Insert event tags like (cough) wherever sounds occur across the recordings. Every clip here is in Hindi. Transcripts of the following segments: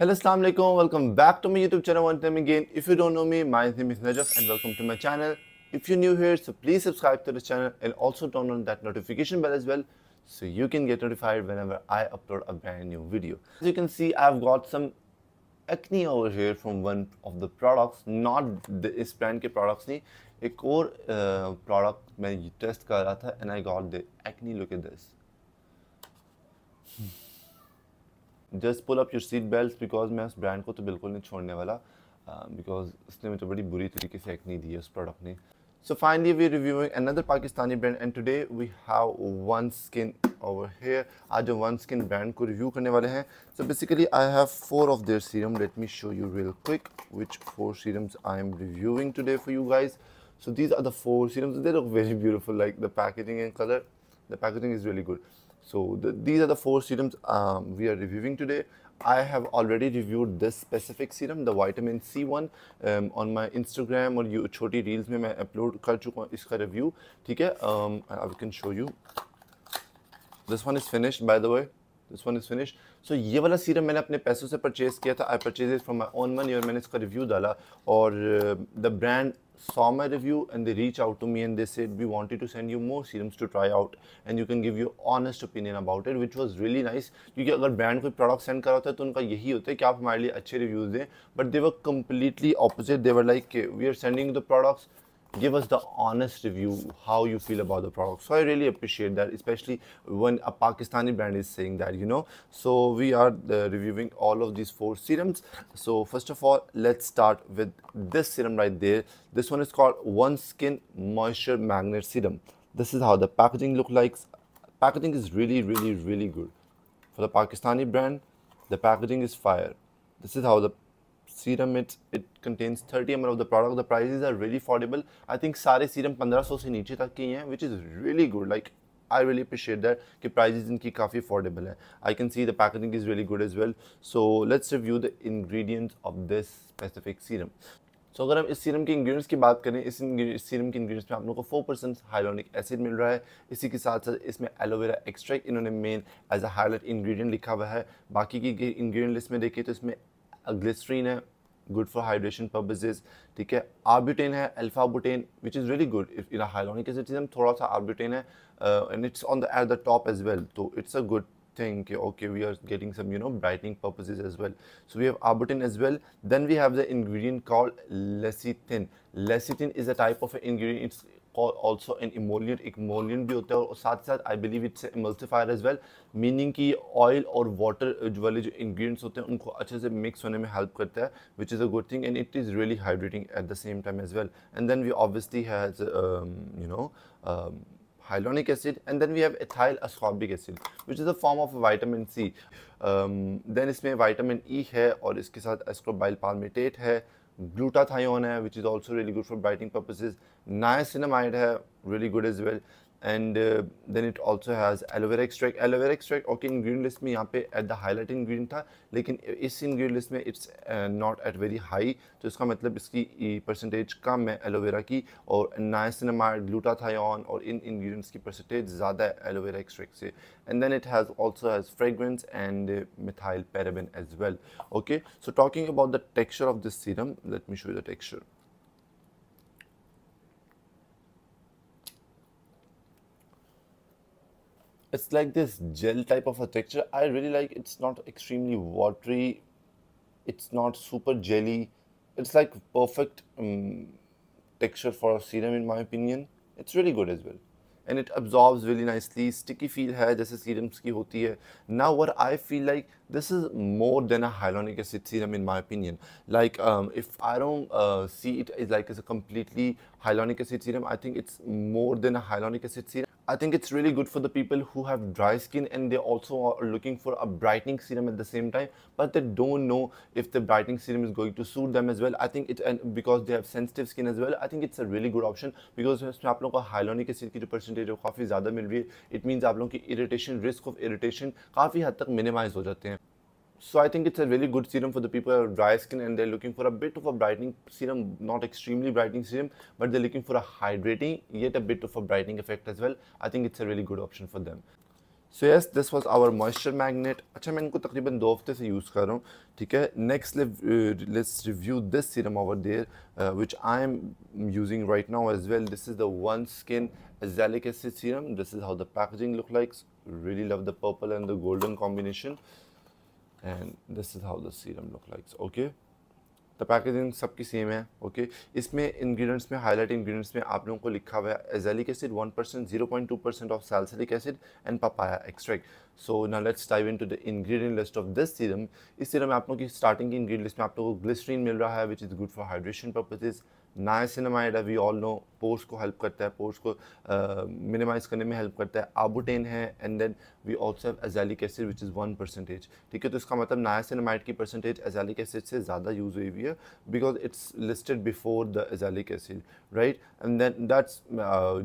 Hello, Assalamu Alaikum. Welcome back to my YouTube channel one time again. If you don't know me, my name is Najaf and welcome to my channel. If you're new here, so please subscribe to the channel and also turn on that notification bell as well so you can get notified whenever I upload a brand new video. As you can see, I've got some acne over here from one of the products, not this brand products नहीं, core और uh, product I test कर and I got the acne. Look at this. Hmm. Just pull up your seat belt because मैं उस ब्रांड को तो बिल्कुल नहीं छोड़ने वाला बिकॉज uh, उसने मुझे तो बड़ी बुरी तरीके से एक नहीं दी है उस प्रोडक्ट ने so finally we reviewing another Pakistani brand and today we have one skin over here आज वन स्किन ब्रांड को रिव्यू करने वाले हैं so basically I have four of their serum let me show you real quick which four serums I am reviewing today for you guys so these are the four serums they look very beautiful like the packaging and colour the packaging is very good So the, these are the four serums um, we are reviewing today. I have already reviewed this specific serum, the vitamin C one, um, on my Instagram or you choti reels में मैं upload kar चुका हूँ इसका review, ठीक है? Um, I can show you. This one is finished by the way. This one is finished. सो ये वाला सीरम मैंने अपने पैसों से परचेज़ किया था I purchase from my own money और मैंने इसका रिव्यू डाला और the brand saw my review and they reach out to me and they said we wanted to send you more serums to try out and you can give your honest opinion about it which was really nice because if a brand send a product send kar hota hai to unka yahi hota hai ki aap hamare liye reviews de but they were completely opposite they were like we are sending the products give us the honest review how you feel about the product so i really appreciate that especially when a pakistani brand is saying that you know so we are uh, reviewing all of these four serums so first of all let's start with this serum right there this one is called one skin moisture magnet serum this is how the packaging look like packaging is really really really good for the pakistani brand the packaging is fire this is how the serum it's it contains 30 M of the product the prices are really affordable I think सारे सीरम 1500 से नीचे तक के हैं which is really good like I really appreciate that कि प्राइजेज इनकी काफ़ी अफोर्डेबल है I can see the packaging is really good as well so let's review the ingredients of this specific serum so so, अगर हम इस सीरम के इंग्रेडिएंट्स की बात करें इस, सीरम के इंग्रेडिएंट्स में आप लोगों को फोर परसेंट हाइलोनिक एसिड मिल रहा है इसी के साथ साथ इसमें एलोवेरा एक्सट्रैक्ट इन्होंने main as a highlight ingredient लिखा हुआ है बाकी की इंग्रेडिएंट लिस्ट में देखिए तो इसमें ग्लिसरीन है गुड फॉर हाइड्रेशन पर्पजेज ठीक है आर्ब्यूटेन है alpha arbutin which is very good in hyaluronic acid थोड़ा सा आर्ब्यूटेन है and it's on the at the top as well तो it's a good think okay we are getting some you know brightening purposes as well so we have arbutin as well then we have the ingredient called lecithin lecithin is a type of ingredient it's also an emollient एक इमोलियन भी होता है और साथ साथ I believe it's emulsifier as well meaning कि ऑयल और वाटर वाले जो इन्ग्रीडियंट्स होते हैं उनको अच्छे से मिक्स होने में हेल्प करता है which is a good thing and it is really hydrating at the same time as well and then we obviously has you know hyaluronic acid and then we have ethyl ascorbic acid which is a form of vitamin C um, then इसमें vitamin E है और इसके साथ ascorbyl palmitate है ग्लूटाथायोन है which is also really good for brightening purposes niacinamide है really good as well and then it also has aloe vera extract aloe vera extract okay इन लिस्ट में यहाँ पे एट द हाईलाइट इंग्रीडियंट था लेकिन इस इंग्रीडियंट लिस्ट में it's not at very high तो इसका मतलब इसकी परसेंटेज कम है एलोवेरा की और नाइसिनमाइड ग्लूटाथायन और इन इंग्रीडियंट्स की परसेंटेज ज़्यादा है एलोवेरा एक्सट्रैक्ट से and then it has also has fragrance and methyl paraben as well okay so talking about the texture of this serum let me show the texture it's like this gel type of a texture i really like it's not extremely watery it's not super jelly it's like perfect um, texture for a serum in my opinion it's really good as well and it absorbs really nicely sticky feel hai jaise serums ki hoti hai now what i feel like this is more than a hyaluronic acid serum in my opinion like um, if i don't uh, see it as like as a completely hyaluronic acid serum i think it's more than a hyaluronic acid serum I think it's really good for the people who have dry skin and they also are looking for a brightening serum at the same time, but they don't know if the brightening serum is going to suit them as well. I think it and because they have sensitive skin as well, I think it's a really good option because इसमें आप लोगों को हाइलोनिक एसिड की जो परसेंटेज है काफ़ी ज़्यादा मिल रही है इट मीन्स आप लोगों की इरिटेशन रिस्क काफ़ी हद तक हो जाते हैं so I think it's a really good serum for the people who have dry skin and they're looking for a bit of a brightening serum, not extremely brightening serum, but they're looking for a hydrating, yet a bit of a brightening effect as well. I think it's a really good option for them. So yes, this was our Moisture Magnet. अच्छा मैं इनको तकरीबन दो हफ्ते से यूज़ कर रहा हूँ ठीक है next let's review this serum over there which I am using right now as well this is the one skin azelaic acid serum this is how the packaging really love the purple and the golden combination and this is how the serum look likes okay the packaging सबकी सेम है ओके okay? इसमें इंग्रेडिएंट्स में हाईलाइट इंग्रेडिएंट्स में आप लोगों को लिखा हुआ है azelaic acid one percent zero point two percent of salicylic acid and papaya extract so ना let's dive into the ingredient list of this serum इस सीरम में आप लोगों की स्टार्टिंग की इंग्रेडिएंट्स में आप लोगों को ग्लिसरीन मिल रहा है which is good for hydration purposes niacinamide we all know pores को हेल्प करता है पोर्स को मिनिमाइज uh, करने में हेल्प करता है आबुटेन है and then we also azelaic acid which is one percentage ठीक है तो इसका मतलब नायसिनमाइड की परसेंटेज एजैलिक एसिड से ज़्यादा यूज़ हुई हुई है because it's listed before the azelaic acid right and then that's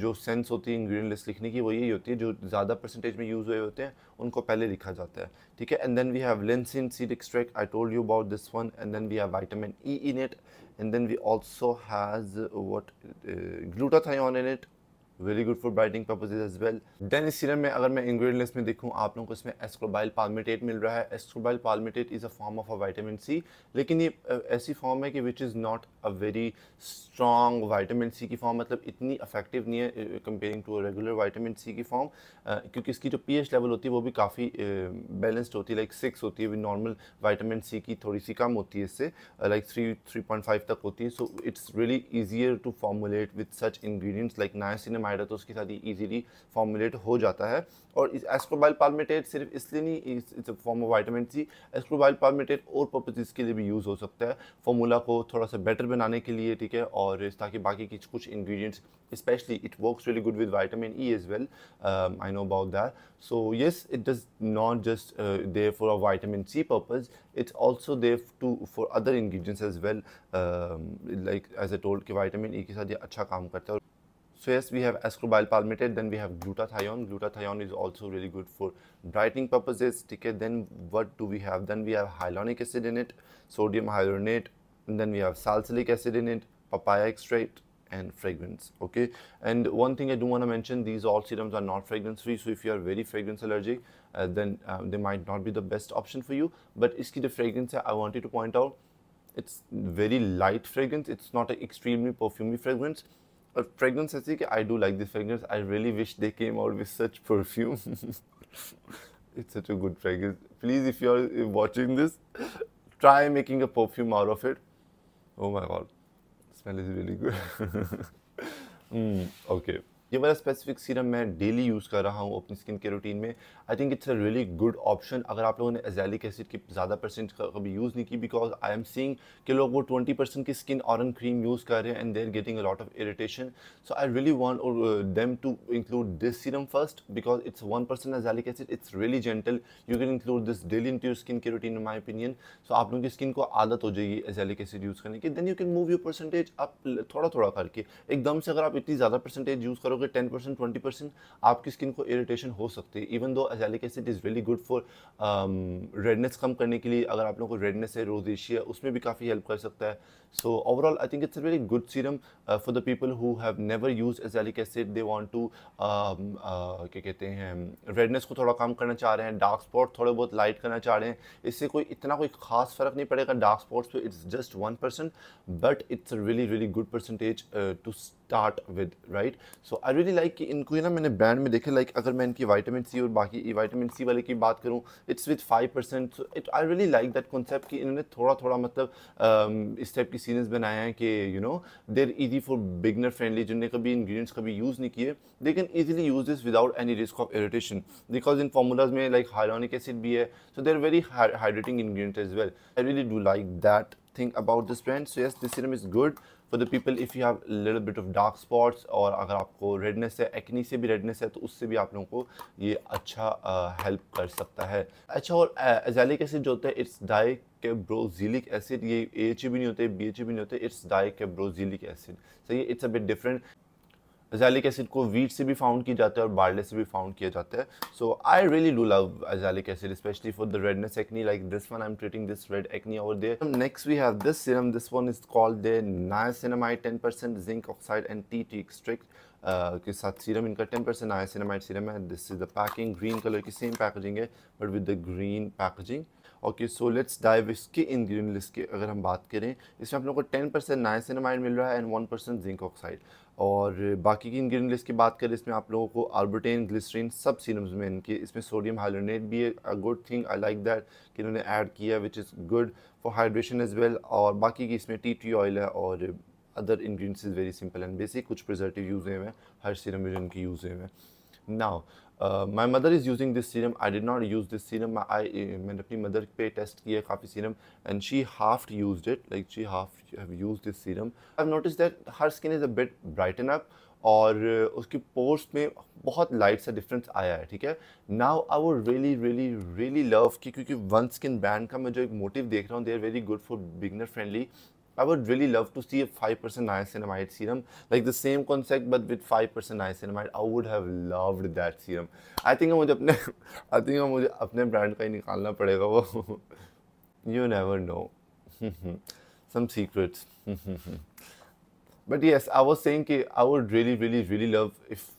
जो सेंस होती है इंग्रीडियंट लिस्ट लिखने की वो यही होती है जो ज़्यादा परसेंटेज में यूज़ हुए होते हैं उनको पहले लिखा जाता है ठीक है एंड देन वी हैव लेंसिन seed extract I told you about this one and then we have vitamin E in it and then we also has what uh, glutathione in it very good for brightening purposes as well then इस सीरम में अगर मैं इंग्रेडिएंट्स में देखूँ आप लोगों को इसमें एस्क्रोबाइल पालमेटेट मिल रहा है ascorbyl palmitate is a form of a vitamin C लेकिन ये ऐसी फॉर्म है कि which is not a very strong vitamin C की फॉर्म मतलब इतनी अफेक्टिव नहीं है comparing to regular vitamin C की फॉर्म क्योंकि इसकी जो पी लेवल होती है वो भी काफ़ी बैलेंस्ड होती है लाइक सिक्स होती है नॉर्मल वाइटामिन सी की थोड़ी सी कम होती है इससे like three three point five तक होती है so it's really easier to formulate with such ingredients like niacinamide तो उसके साथ ही ईजिली फॉर्मुलेट हो जाता है और इस एस्क्रोबाइल पालमेटेट सिर्फ इसलिए नहीं इस form of vitamin C ascorbyl palmitate और पर्पजेज़ के लिए भी यूज़ हो सकता है फॉर्मूला को थोड़ा सा बेटर बनाने के लिए ठीक है और ताकि बाकी कुछ कुछ ingredients specially it work really good with vitamin E as well I know about that so yes it does not just there for a vitamin C purpose it's also there to for other ingredients as well like as as told um, uh, um, told कि vitamin E के साथ ये अच्छा काम करता है So yes, we have ascorbyl palmitate, then we have glutathione. Glutathione is also really good for brightening purposes. Okay, then what do we have? Then we have hyaluronic acid in it, sodium hyaluronate, and then we have salicylic acid in it, papaya extract, and fragrance okay and one thing i do want to mention these all serums are not fragrance free so if you are very fragrance allergic uh, then um, they might not be the best option for you but iski the fragrance i wanted to point out it's very light fragrance it's not an extremely perfumey fragrance और फ्रेगरेंस ऐसी कि I do like this fragrance I really wish they came out with such perfume it's such a good fragrance please if you are watching this try making a perfume out of it. Oh my god, smell is really good. mm, okay. ये वाला स्पेसिफिक सीरम मैं डेली यूज़ कर रहा हूँ अपनी स्किन के रूटीन में I think it's a really good option अगर आप लोगों ने एजैलिक एसिड की ज़्यादा परसेंट कभी यूज़ नहीं की बिकॉज आई एम सीइंग कि लोग वो ट्वेंटी परसेंट की स्किन ऑरन क्रीम यूज़ कर रहे हैं and they're getting a lot of irritation so I really want them to include this serum first because it's one percent azelaic acid it's really gentle you can include this daily into skin के रूटीन माई ओपिनियन सो आप लोगों की स्किन को आदत हो जाएगी एजैलिक एसिड यूज़ करने की then you can move you percentage आप थोड़ा थोड़ा करके एकदम से अगर आप इतनी ज़्यादा परसेंटेज यूज़ करो करोगे टेन परसेंट ट्वेंटी परसेंट आपकी स्किन को इरीटेशन हो सकती है even though azelaic acid is very good for redness कम करने के लिए अगर आप लोगों को रेडनेस है रोजेशिया उसमें भी काफ़ी हेल्प कर सकता है so overall I think it's a very good serum for the people who have never use azelaic acid they want to क्या कहते हैं रेडनेस को थोड़ा कम करना चाह रहे हैं डार्क स्पॉट थोड़े बहुत लाइट करना चाह रहे हैं इससे कोई इतना कोई खास फ़र्क नहीं पड़ेगा डार्क स्पॉट्स पर it's just one percent but it's a really really good percentage to start with right so I really like कि इनको ही ना मैंने ब्रांड में देखे लाइक like, अगर मैं इनकी वाइटामिन सी और बाकी ई वाइटामिन सी वाले की बात करूँ it's with five percent so it I really like that concept कि इन्होंने थोड़ा थोड़ा मतलब um, इस टाइप की सीरीज बनाए हैं कि you know they're easy for beginner friendly जिनने कभी इन्ग्रीडियंट्स कभी यूज़ नहीं किए they can easily use this without any risk of irritation because इन फॉर्मूलाज में लाइक हाइलोनिक एसिड भी है so they're very hydrating ingredient as well I really do like that think about this brand so yes this serum is good for the people if you have little bit of dark spots और अगर आपको रेडनेस है एक्नी से भी रेडनेस है तो उससे भी आप लोगों को ये अच्छा हेल्प uh, कर सकता है अच्छा और एजैलिक एसिड जो होता है इट्स डाई के ब्रोजीलिक एसिड ये ए एच e भी नहीं होते बी एच e भी नहीं होते इट्स डाई के ब्रोजीलिक एसिड सही it's a bit different azelaic acid को वीट से भी फाउंड किया जाता है और बार्ले से भी फाउंड किया जाता है so I really do love azelaic acid specially for the redness acne like this one I am treating this red acne over there next we have this serum this one is called the niacinamide 10% zinc oxide and tea tree extract के साथ सीरम इनका टेन परसेंट नाइसिनमाइड सीरम है this is the packing green colour की सेम पैकेजिंग है but with the green packaging okay so let's dive इसके ग्रीन लिस्ट की अगर हम बात करें इसमें आप लोगों को टेन परसेंट नाइसिनमाइड मिल रहा है and one percent zinc oxide और बाकी की इन्ग्रीडियंट लिस्ट की बात करें इसमें आप लोगों को आर्बोटेन ग्लिसरीन सब सीरम्स में इनके इसमें सोडियम हाइलोनेट भी है a good thing I like that कि इन्होंने ऐड किया which is good for hydration as well और बाकी की इसमें टी टी ऑयल है और other ingredients is very simple and basic कुछ प्रिजर्टिव यूज़ हुए हैं हर सीरम वीरम की यूज़ हुए हैं now my mother is using this serum I did not use this serum I मैंने अपनी मदर पे टेस्ट किया काफ़ी serum and she half use it like she half use this serum I notice that her skin is a bit brighten up और uh, उसकी पोर्स में बहुत लाइट सा डिफरेंस आया है ठीक है नाउ आई वो रियली रियली रियली लव कि क्योंकि वन स्किन ब्रांड का मैं जो एक मोटिव देख रहा हूँ they are very good for beginner friendly I would really love to see a 5% niacinamide serum, like the same concept but with 5% niacinamide. I would have loved that serum. I think मुझे to, (laughs) I think I'm going to का ही निकालना पड़ेगा वो (laughs) You never know. (laughs) Some secrets. but yes, I was saying कि I would really, really, really love if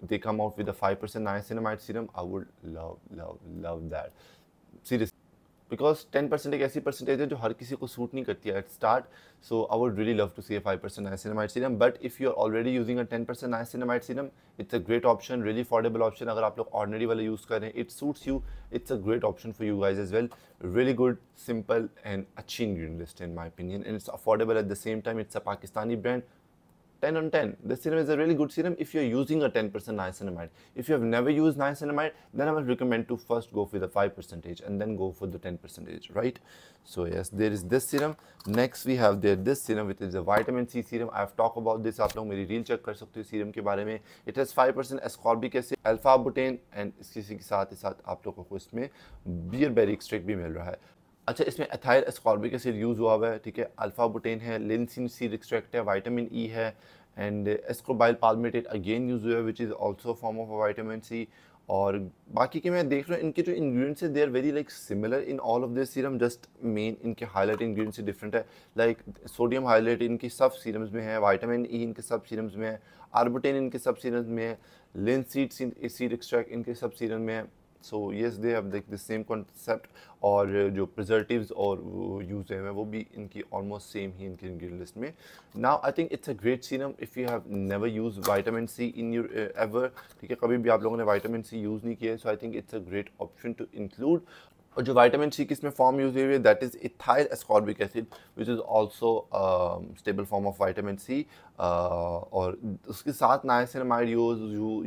they come out with a 5% niacinamide serum. I would love, love, love that. Seriously. Because ten percent एक ऐसी परसेंटेज है जो हर किसी को सूट नहीं करती है at start so I would really love to see a five percent niacinamide serum but if you are already using a ten percent niacinamide serum it's a great option really affordable option अगर आप लोग ऑर्डनरी वाले यूज़ करें it suits you it's a great option for you guys as well really good simple and अच्छी ingredient list in my opinion and it's affordable at the same time it's a Pakistani brand 10 on 10. This serum is a really good serum if you're using a 10% niacinamide. If you have never used niacinamide, then I would recommend to first go for the 5% and then go for the 10%, right? So yes, there is this serum. Next we have there this serum which is a vitamin C serum. I have talked about this. You can मेरी रील चेक कर सकते हो सीरम के It has 5% ascorbic acid, alpha butane and with के साथ ही साथ आप लोगों को इसमें बियर बेरी एक्सट्रैक्ट भी मिल रहा है अच्छा इसमें एथाइल एस्कॉर्बिक एसिड यूज़ हुआ हुआ है ठीक है अल्फा बुटेन है लिनसिन सीड एक्सट्रैक्ट है वाइटामिन ई e है and ascorbyl palmitate again use हुआ है which is also form of vitamin C और बाकी के मैं देख रहा हूँ इनके जो इंग्रेडिएंट्स है they are very like similar in all of this serum just main इनके हाईलाइट इंग्रेडिएंट्स डिफरेंट है लाइक सोडियम हाईलाइट इनके सब सीरम्स में है वाइटामिन ई इनके सब सीरम्स में है आर्बुटेन इनके सब सीरम्स में है लिन सीड सीड एक्सट्रैक्ट इनके सब सीरम में है so yes they have like the same concept और जो प्रिजर्टिव और यूज हुए हैं वो भी इनकी ऑलमोस्ट सेम ही इनकी इनग्रीडियंट लिस्ट में now I think it's a great serum if you have never use vitamin C in your ever ठीक है कभी भी आप लोगों ने वाइटामिन सी यूज़ नहीं किया है so I think it's a great option to include और जो वाइटामिन सी किस में फॉर्म यूज हुई है that is ethyl ascorbic acid which is also stable form of vitamin C और उसके साथ नाइसिनमाइड यूज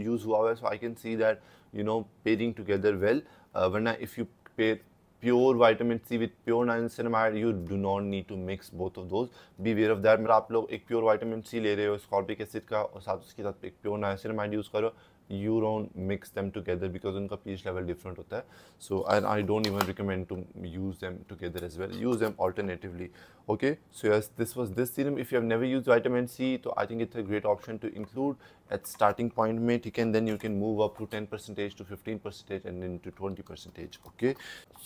यूज़ हुआ हुआ है so I can see that you know, pairing together well. Uh, when I, if you pair pure vitamin C with pure niacinamide you do not need to mix both of those be aware of that मेरा आप लोग एक प्योर वाइटामिन सी ले रहे हो स्कॉर्पिक एसिड का और साथ उसके साथ एक प्योर नाइनसिनमाइड यूज़ करो you don't mix them together because उनका पीच लेवल डिफरेंट होता है so and I don't even recommend to use them together as well use them alternatively okay so yes this was this serum if you have never use vitamin C तो I think it's a great option to include at starting point mein theek and then you can move up to 10 percentage to 15 percentage and then to 20 percentage okay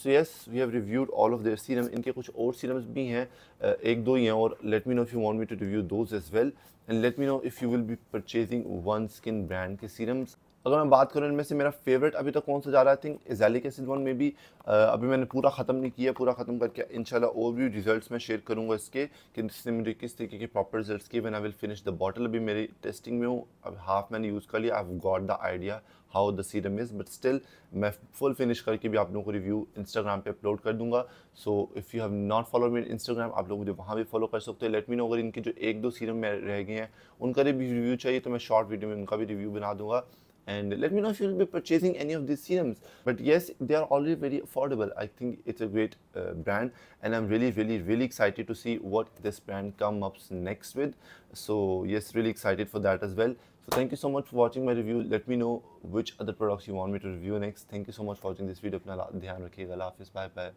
so yes we have reviewed all of their serum inke kuch aur serums bhi hain uh, ek do hi hain aur let me know if you want me to review those as well and let me know if you will be purchasing one skin brand ke serums अगर मैं बात करूँ इनमें से मेरा फेवरेट अभी तक तो कौन सा जा रहा है I think azelaic acid one में भी आ, अभी मैंने पूरा ख़त्म नहीं किया पूरा ख़त्म करके इन और भी रिजल्ट मैं शेयर करूँगा इसके कि जिससे मुझे किस तरीके के प्रॉपर रिजल्ट किए one I will finish the bottle अभी मेरी टेस्टिंग में हूँ अब हाफ मैंने यूज़ कर लिया I got the idea how the serum is but still मैं फुल फिनिश करके भी आप लोगों को रिव्यू इंस्टाग्राम पर अपलोड कर दूंगा so if you have not follow मेरे इंस्टाग्राम आप लोग मुझे वहाँ भी फॉलो कर सकते हो लेट मी नो अगर इनके जो एक दो सीरम में रह गए हैं उनका भी रिव्यू चाहिए तो मैं शॉर्ट वीडियो में उनका भी रिव्यू बना दूंगा and let me know if you'll be purchasing any of these serums but yes they are already very affordable i think it's a great uh, brand and i'm really really really excited to see what this brand comes up next with so yes really excited for that as well so thank you so much for watching my review let me know which other products you want me to review next thank you so much for watching this video bye bye